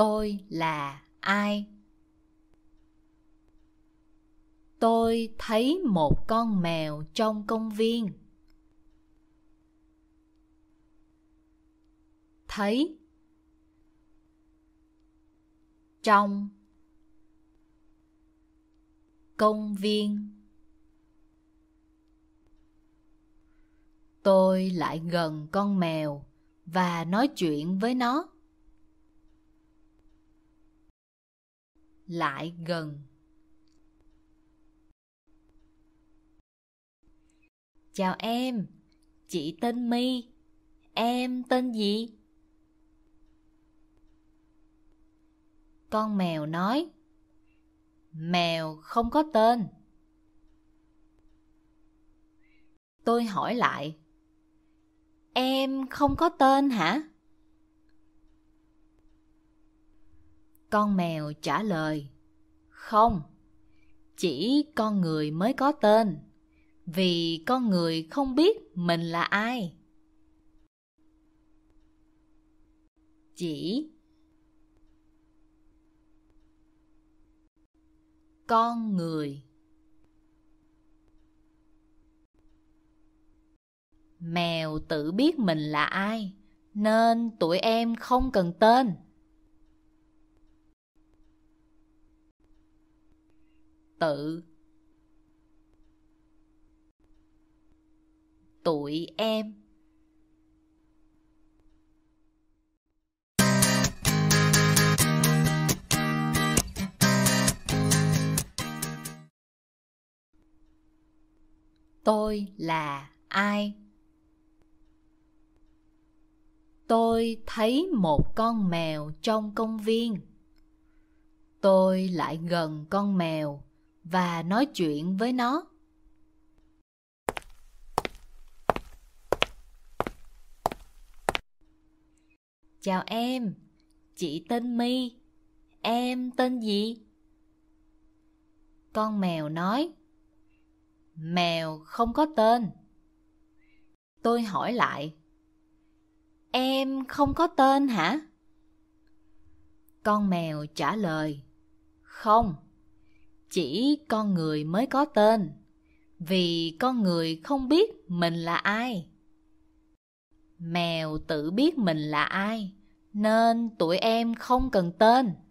tôi là ai tôi thấy một con mèo trong công viên thấy trong công viên tôi lại gần con mèo và nói chuyện với nó lại gần chào em chị tên mi em tên gì con mèo nói mèo không có tên tôi hỏi lại em không có tên hả Con mèo trả lời, không, chỉ con người mới có tên, vì con người không biết mình là ai. Chỉ Con người Mèo tự biết mình là ai, nên tụi em không cần tên. tự tụi em tôi là ai tôi thấy một con mèo trong công viên tôi lại gần con mèo và nói chuyện với nó chào em chị tên mi em tên gì con mèo nói mèo không có tên tôi hỏi lại em không có tên hả con mèo trả lời không chỉ con người mới có tên vì con người không biết mình là ai mèo tự biết mình là ai nên tụi em không cần tên